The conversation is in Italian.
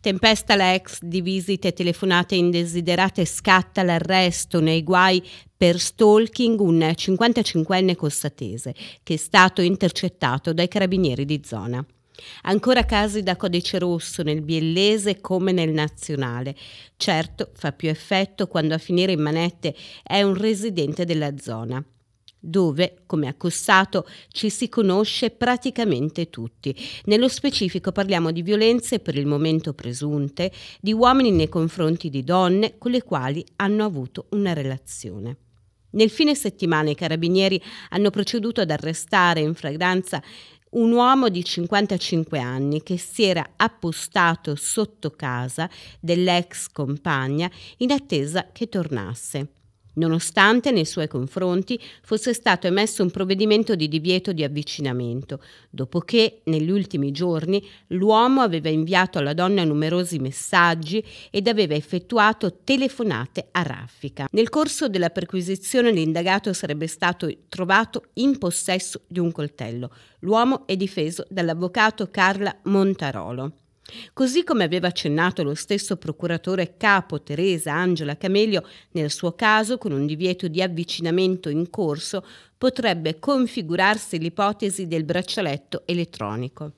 Tempesta la ex di visite telefonate indesiderate scatta l'arresto nei guai per stalking un 55enne costatese che è stato intercettato dai carabinieri di zona. Ancora casi da codice rosso nel biellese come nel nazionale. Certo, fa più effetto quando a finire in manette è un residente della zona dove, come a Cossato, ci si conosce praticamente tutti. Nello specifico parliamo di violenze per il momento presunte, di uomini nei confronti di donne con le quali hanno avuto una relazione. Nel fine settimana i carabinieri hanno proceduto ad arrestare in fragranza un uomo di 55 anni che si era appostato sotto casa dell'ex compagna in attesa che tornasse nonostante nei suoi confronti fosse stato emesso un provvedimento di divieto di avvicinamento, dopo che, negli ultimi giorni, l'uomo aveva inviato alla donna numerosi messaggi ed aveva effettuato telefonate a raffica. Nel corso della perquisizione l'indagato sarebbe stato trovato in possesso di un coltello. L'uomo è difeso dall'avvocato Carla Montarolo. Così come aveva accennato lo stesso procuratore capo Teresa Angela Camelio, nel suo caso, con un divieto di avvicinamento in corso, potrebbe configurarsi l'ipotesi del braccialetto elettronico.